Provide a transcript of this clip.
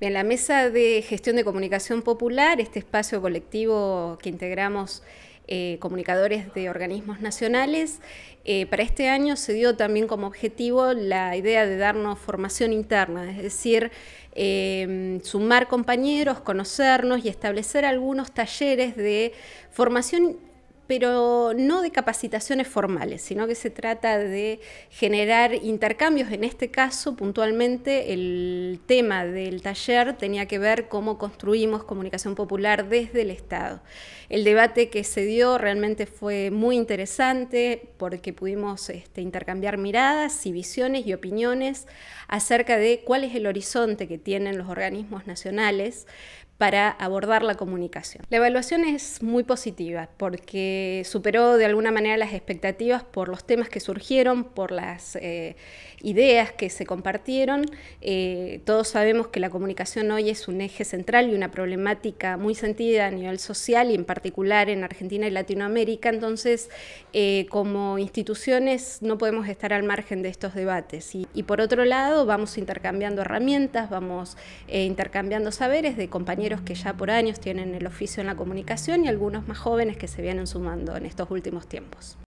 En la mesa de gestión de comunicación popular, este espacio colectivo que integramos eh, comunicadores de organismos nacionales, eh, para este año se dio también como objetivo la idea de darnos formación interna, es decir, em, sumar compañeros, conocernos y establecer algunos talleres de formación pero no de capacitaciones formales, sino que se trata de generar intercambios. En este caso, puntualmente, el tema del taller tenía que ver cómo construimos comunicación popular desde el Estado. El debate que se dio realmente fue muy interesante, porque pudimos este, intercambiar miradas y visiones y opiniones acerca de cuál es el horizonte que tienen los organismos nacionales para abordar la comunicación. La evaluación es muy positiva porque superó de alguna manera las expectativas por los temas que surgieron, por las eh, ideas que se compartieron. Eh, todos sabemos que la comunicación hoy es un eje central y una problemática muy sentida a nivel social y en particular en Argentina y Latinoamérica. Entonces, eh, como instituciones no podemos estar al margen de estos debates y, por otro lado vamos intercambiando herramientas, vamos eh, intercambiando saberes de compañeros que ya por años tienen el oficio en la comunicación y algunos más jóvenes que se vienen sumando en estos últimos tiempos.